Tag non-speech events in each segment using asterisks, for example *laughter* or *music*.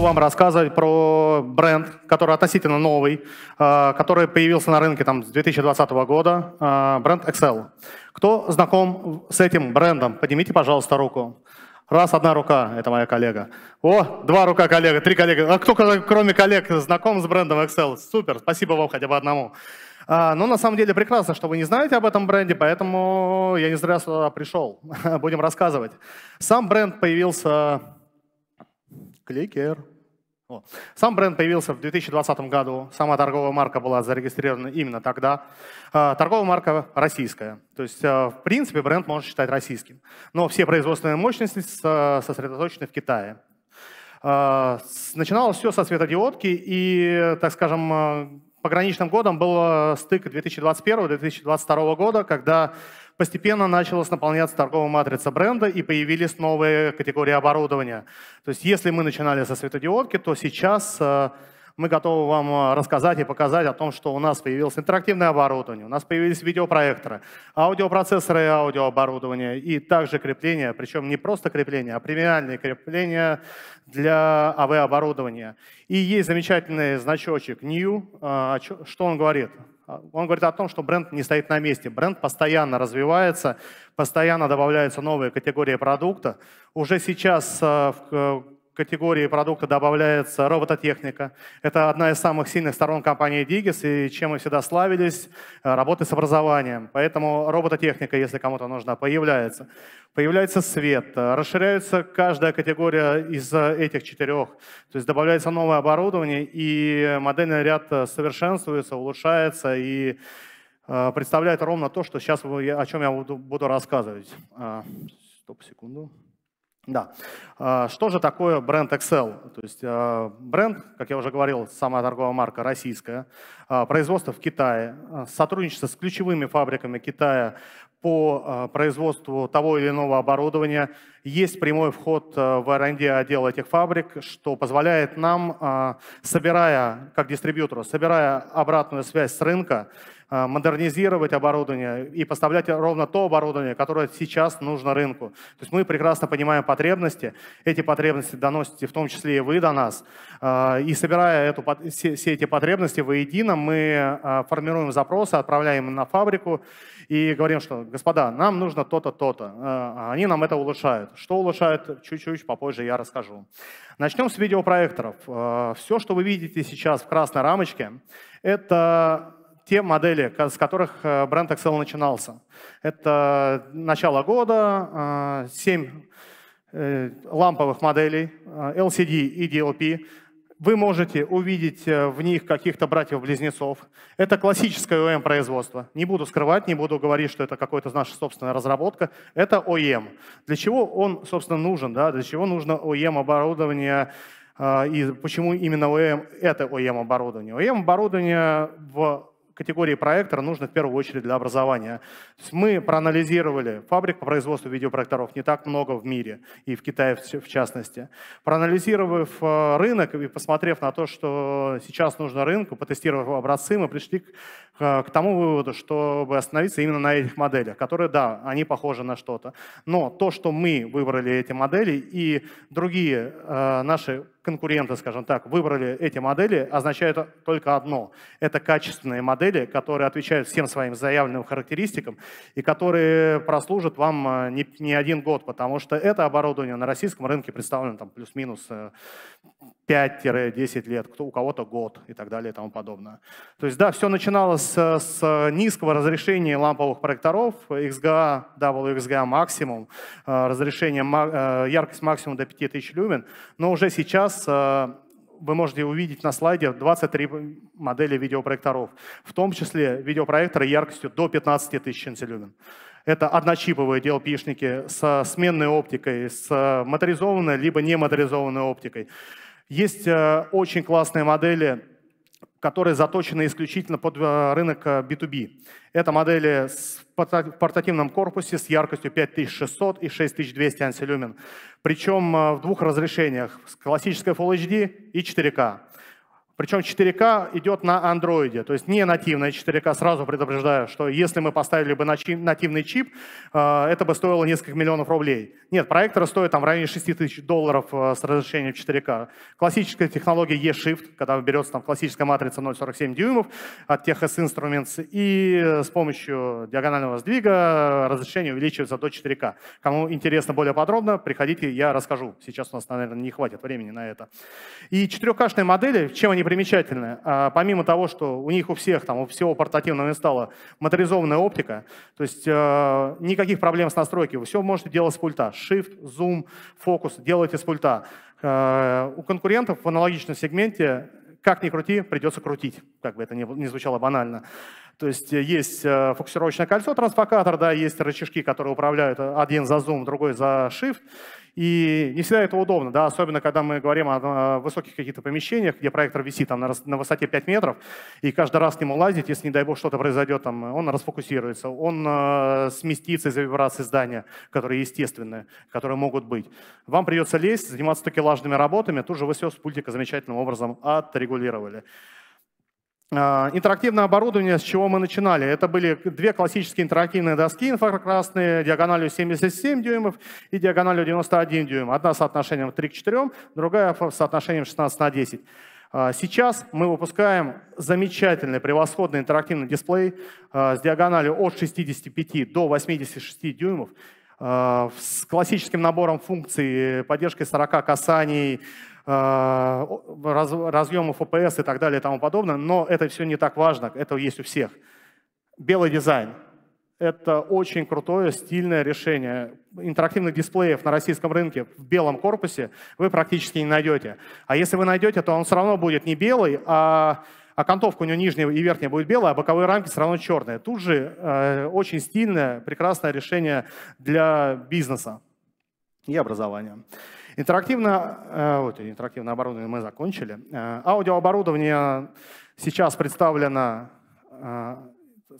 буду вам рассказывать про бренд, который относительно новый, э, который появился на рынке там, с 2020 года, э, бренд Excel. Кто знаком с этим брендом, поднимите, пожалуйста, руку. Раз, одна рука, это моя коллега. О, два рука коллега, три коллега. А кто, кроме коллег, знаком с брендом Excel? Супер, спасибо вам хотя бы одному. А, Но ну, на самом деле прекрасно, что вы не знаете об этом бренде, поэтому я не зря сюда пришел. *laughs* Будем рассказывать. Сам бренд появился Кликер. Вот. Сам бренд появился в 2020 году, сама торговая марка была зарегистрирована именно тогда. А, торговая марка российская, то есть а, в принципе бренд можно считать российским, но все производственные мощности сосредоточены в Китае. А, начиналось все со светодиодки и, так скажем, пограничным годом был стык 2021-2022 года, когда постепенно началась наполняться торговая матрица бренда и появились новые категории оборудования. То есть если мы начинали со светодиодки, то сейчас э, мы готовы вам э, рассказать и показать о том, что у нас появилось интерактивное оборудование, у нас появились видеопроекторы, аудиопроцессоры и аудиооборудование, и также крепления, причем не просто крепления, а премиальные крепления для АВ-оборудования. И есть замечательный значочек New. Э, что он говорит? А, он говорит о том, что бренд не стоит на месте. Бренд постоянно развивается, постоянно добавляются новые категории продукта. Уже сейчас э, в э, категории продукта добавляется робототехника. Это одна из самых сильных сторон компании Digis, и чем мы всегда славились, э, работы с образованием. Поэтому робототехника, если кому-то нужна, появляется. Появляется свет, э, расширяется каждая категория из э, этих четырех. То есть добавляется новое оборудование, и модельный ряд совершенствуется, улучшается, и представляет ровно то, что сейчас, о чем я буду рассказывать. А, стоп, секунду. Да. А, что же такое бренд Excel? То есть а, бренд, как я уже говорил, самая торговая марка российская, а, производство в Китае, сотрудничество с ключевыми фабриками Китая по производству того или иного оборудования. Есть прямой вход в R&D отдел этих фабрик, что позволяет нам, собирая, как дистрибьютору, собирая обратную связь с рынка, а, модернизировать оборудование и поставлять ровно то оборудование, которое сейчас нужно рынку. То есть мы прекрасно понимаем потребности, эти потребности доносите в том числе и вы до нас. А, и собирая эту, все, эти потребности воедино, мы а, формируем запросы, отправляем на фабрику и говорим, что, господа, нам нужно то-то, то-то. Они нам это улучшают. Что улучшают, чуть-чуть попозже я расскажу. Начнем с видеопроекторов. Все, что вы видите сейчас в красной рамочке, это те модели, с которых э, бренд Excel начинался. Это начало года, 7 э, э, ламповых моделей LCD и DLP. Вы можете увидеть в них каких-то братьев-близнецов. Это классическое OEM-производство. Не буду скрывать, не буду говорить, что это какая-то наша собственная разработка. Это OEM. Для чего он, собственно, нужен? Да? Для чего нужно OEM-оборудование? И почему именно OEM – это OEM-оборудование? OEM-оборудование в категории проектора нужно в первую очередь для образования. То есть мы проанализировали фабрик по производству видеопроекторов не так много в мире, и в Китае в частности. Проанализировав э, рынок и посмотрев на то, что сейчас нужно рынку, потестировав образцы, мы пришли к, э, к тому выводу, чтобы остановиться именно на этих моделях, которые, да, они похожи на что-то. Но то, что мы выбрали эти модели и другие э, наши конкуренты, скажем так, выбрали эти модели, означает только одно. Это качественные модели, которые отвечают всем своим заявленным характеристикам и которые прослужат вам э, не, не один год, потому что это оборудование на российском рынке представлено там плюс-минус 5-10 э, лет, кто, у кого-то год и так далее и тому подобное. То есть да, все начиналось с, с низкого разрешения ламповых проекторов, XGA, WXGA максимум, э, разрешение, яркость максимум до 5000 люмен, но уже сейчас сейчас э, вы можете увидеть на слайде 23 модели видеопроекторов, в том числе видеопроекторы яркостью до 15 тысяч люмен. Это одночиповые DLP-шники со сменной оптикой, с э, моторизованной либо не моторизованной оптикой. Есть э, очень классные модели которые заточены исключительно под э, рынок B2B. Э, Это модели с портативным корпусе с яркостью 5600 и 6200 ансилюмен. Причем э, в двух разрешениях, с классической Full HD и 4 k причем 4К идет на андроиде, то есть не нативное 4К, сразу предупреждаю, что если мы поставили бы нативный чип, э, это бы стоило несколько миллионов рублей. Нет, проекторы стоят там в районе 6 тысяч долларов э, с разрешением 4К. Классическая технология E-Shift, когда берется там классическая матрица 0,47 дюймов от Texas instruments и с помощью диагонального сдвига разрешение увеличивается до 4К. Кому интересно более подробно, приходите, я расскажу. Сейчас у нас, наверное, не хватит времени на это. И 4К-шные модели, чем они примечательное. А, помимо того, что у них у всех, там, у всего портативного инсталла моторизованная оптика, то есть э, никаких проблем с настройкой, вы все можете делать с пульта. Shift, Zoom, фокус делайте с пульта. Э, у конкурентов в аналогичном сегменте как ни крути, придется крутить, как бы это ни, ни звучало банально. То есть э, есть фокусировочное кольцо, трансфокатор, да, есть рычажки, которые управляют один за зум, другой за shift. И не всегда это удобно, да, особенно когда мы говорим о, высоких каких-то помещениях, где проектор висит там на, высоте 5 метров, и каждый раз к нему лазить, если, не дай бог, что-то произойдет, там, он расфокусируется, он э, сместится из-за вибрации здания, которые естественные, которые могут быть. Вам придется лезть, заниматься такелажными работами, тут же вы все с пультика замечательным образом отрегулировали. А, интерактивное оборудование, с чего мы начинали. Это были две классические интерактивные доски инфракрасные, диагональю 77 дюймов и диагональю 91 дюйм. Одна с соотношением 3 к 4, другая с соотношением 16 на 10. А, сейчас мы выпускаем замечательный, превосходный интерактивный дисплей а, с диагональю от 65 до 86 дюймов. Э, с классическим набором функций, поддержкой 40 касаний, э, разъемов ОПС и так далее и тому подобное, но это все не так важно, это есть у всех. Белый дизайн. Это очень крутое, стильное решение. Интерактивных дисплеев на российском рынке в белом корпусе вы практически не найдете. А если вы найдете, то он все равно будет не белый, а, а окантовка у него нижняя и верхняя будет белая, а боковые рамки все равно черные. Тут же э, очень стильное, прекрасное решение для бизнеса и образования. Интерактивно, э, вот, интерактивное оборудование мы закончили. Э, аудиооборудование сейчас представлено э,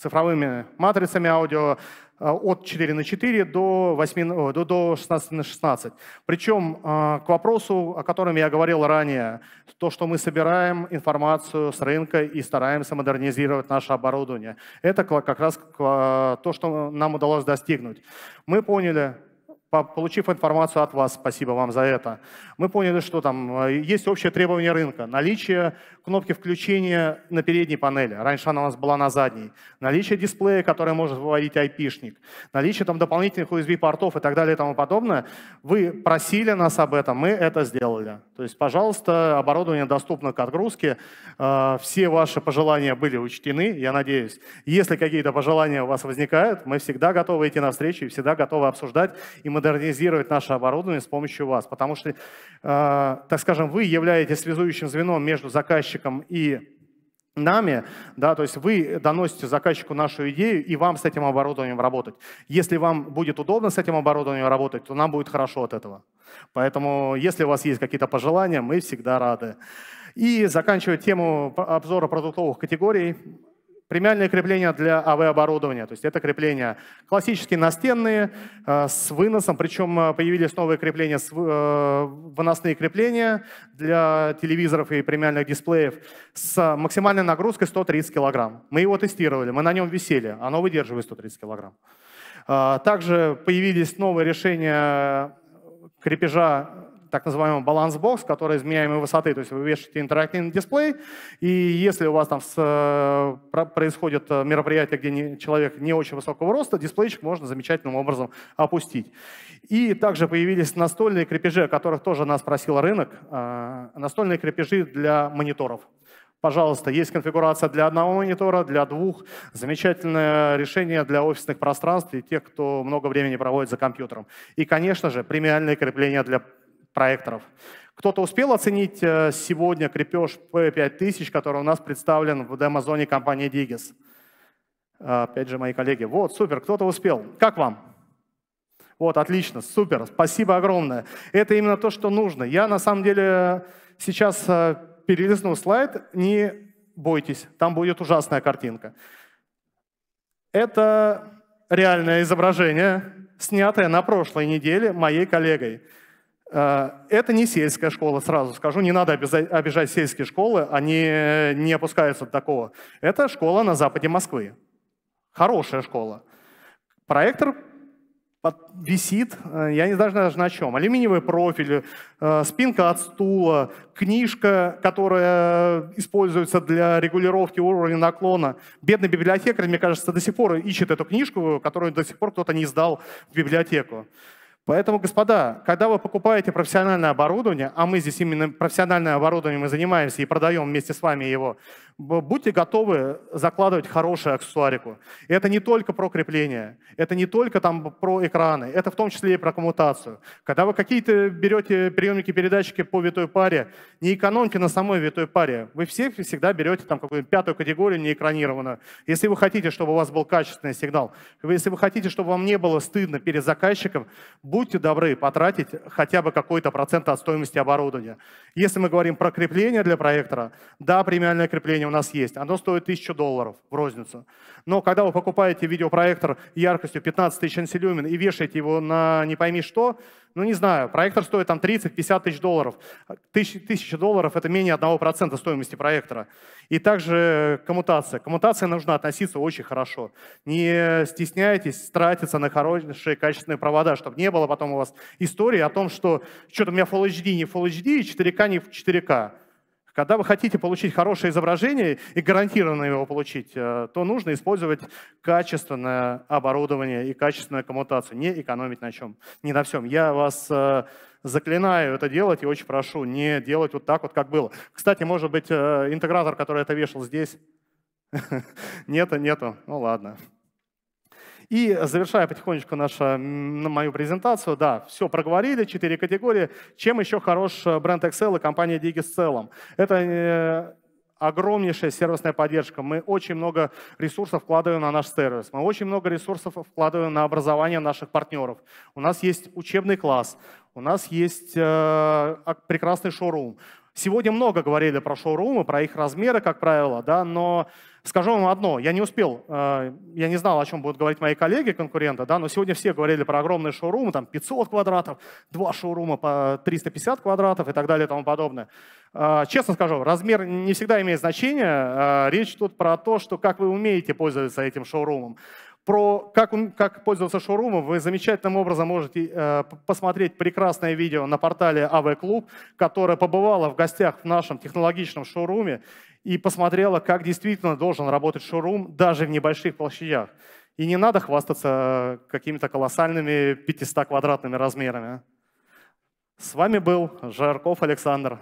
цифровыми матрицами аудио э, от 4 на 4 до, 8, до, до 16 на 16. Причем э, к вопросу, о котором я говорил ранее, то, что мы собираем информацию с рынка и стараемся модернизировать наше оборудование. Это как раз то, что нам удалось достигнуть. Мы поняли, получив информацию от вас, спасибо вам за это. Мы поняли, что там э, есть общее требование рынка. Наличие кнопки включения на передней панели. Раньше она у нас была на задней. Наличие дисплея, который может выводить айпишник. Наличие там дополнительных USB-портов и так далее и тому подобное. Вы просили нас об этом, мы это сделали. То есть, пожалуйста, оборудование доступно к отгрузке. Э, все ваши пожелания были учтены, я надеюсь. Если какие-то пожелания у вас возникают, мы всегда готовы идти на навстречу и всегда готовы обсуждать. И мы модернизировать наше оборудование с помощью вас. Потому что, э, так скажем, вы являетесь связующим звеном между заказчиком и нами, да, то есть вы доносите заказчику нашу идею, и вам с этим оборудованием работать. Если вам будет удобно с этим оборудованием работать, то нам будет хорошо от этого. Поэтому, если у вас есть какие-то пожелания, мы всегда рады. И заканчивая тему обзора продуктовых категорий, Премиальные крепления для АВ-оборудования. То есть это крепления классические настенные, э, с выносом. Причем э, появились новые крепления, э, выносные крепления для телевизоров и премиальных дисплеев с максимальной нагрузкой 130 кг. Мы его тестировали, мы на нем висели, а оно выдерживает 130 кг. Также появились новые решения крепежа так называемый баланс-бокс, который изменяемой высоты, то есть вы вешаете интерактивный дисплей, и если у вас там с, э, происходит э, мероприятие, где не, человек не очень высокого роста, дисплейчик можно замечательным образом опустить. И также появились настольные крепежи, о которых тоже нас просил рынок, э, настольные крепежи для мониторов. Пожалуйста, есть конфигурация для одного монитора, для двух. Замечательное решение для офисных пространств и тех, кто много времени проводит за компьютером. И, конечно же, премиальные крепления для проекторов. Кто-то успел оценить э, сегодня крепеж P5000, который у нас представлен в демозоне компании Digis? Э, опять же, мои коллеги. Вот, супер, кто-то успел. Как вам? Вот, отлично, супер, спасибо огромное. Это именно то, что нужно. Я на самом деле сейчас э, перелистну слайд, не бойтесь, там будет ужасная картинка. Это реальное изображение, снятое на прошлой неделе моей коллегой. Э, это не сельская школа, сразу скажу, не надо обижать сельские школы, они не опускаются до такого. Это школа на западе Москвы. Хорошая школа. Проектор висит, э, я не знаю, даже на чем, алюминиевый профиль, э, спинка от стула, книжка, которая используется для регулировки уровня наклона. Бедный библиотекарь, мне кажется, до сих пор ищет эту книжку, которую до сих пор кто-то не сдал в библиотеку. Поэтому, господа, когда вы покупаете профессиональное оборудование, а мы здесь именно профессиональное оборудование мы занимаемся и продаем вместе с вами его, будьте готовы закладывать хорошую аксессуарику. И это не только про крепление, это не только там про экраны, это в том числе и про коммутацию. Когда вы какие-то берете приемники-передатчики по витой паре, не экономьте на самой витой паре. Вы все всегда берете там какую-нибудь пятую категорию не экранированную. Если вы хотите, чтобы у вас был качественный сигнал, если вы хотите, чтобы вам не было стыдно перед заказчиком, будьте добры потратить хотя бы какой-то процент от стоимости оборудования. Если мы говорим про крепление для проектора, да, премиальное крепление у нас есть, оно стоит 1000 долларов в розницу. Но когда вы покупаете видеопроектор яркостью 15 тысяч ансилюмин и вешаете его на не пойми что, ну не знаю, проектор стоит там 30-50 тысяч долларов. Тысяча, тысяча долларов – это менее 1% стоимости проектора. И также коммутация. Коммутация нужно относиться очень хорошо. Не стесняйтесь тратиться на хорошие качественные провода, чтобы не было потом у вас истории о том, что что-то у меня Full HD не Full HD, 4К не 4К. Когда вы хотите получить хорошее изображение и гарантированно его получить, э, то нужно использовать качественное оборудование и качественную коммутацию, не экономить на чем, не на всем. Я вас э, заклинаю это делать и очень прошу не делать вот так вот, как было. Кстати, может быть, э, интегратор, который это вешал здесь, *laughs* нету, нету, ну ладно. И э, завершая потихонечку нашу, мою презентацию, да, все проговорили, четыре категории. Чем еще хорош э, бренд Excel и компания Digi в целом? Это э, огромнейшая сервисная поддержка. Мы очень много ресурсов вкладываем на наш сервис. Мы очень много ресурсов вкладываем на образование наших партнеров. У нас есть учебный класс, у нас есть э, прекрасный шоурум. Сегодня много говорили про шоурумы, про их размеры, как правило, да, но скажу вам одно, я не успел, э, я не знал, о чем будут говорить мои коллеги, конкуренты, да, но сегодня все говорили про огромные шоурумы, там 500 квадратов, два шоурума по 350 квадратов и так далее и тому подобное. Э, честно скажу, размер не всегда имеет значение, э, речь тут про то, что как вы умеете пользоваться этим шоурумом про как, он, как пользоваться шоурумом, вы замечательным образом можете э, посмотреть прекрасное видео на портале AV а Club, которое побывало в гостях в нашем технологичном шоуруме и посмотрела, как действительно должен работать шоурум даже в небольших площадях. И не надо хвастаться э, какими-то колоссальными 500-квадратными размерами. А. С вами был Жарков Александр.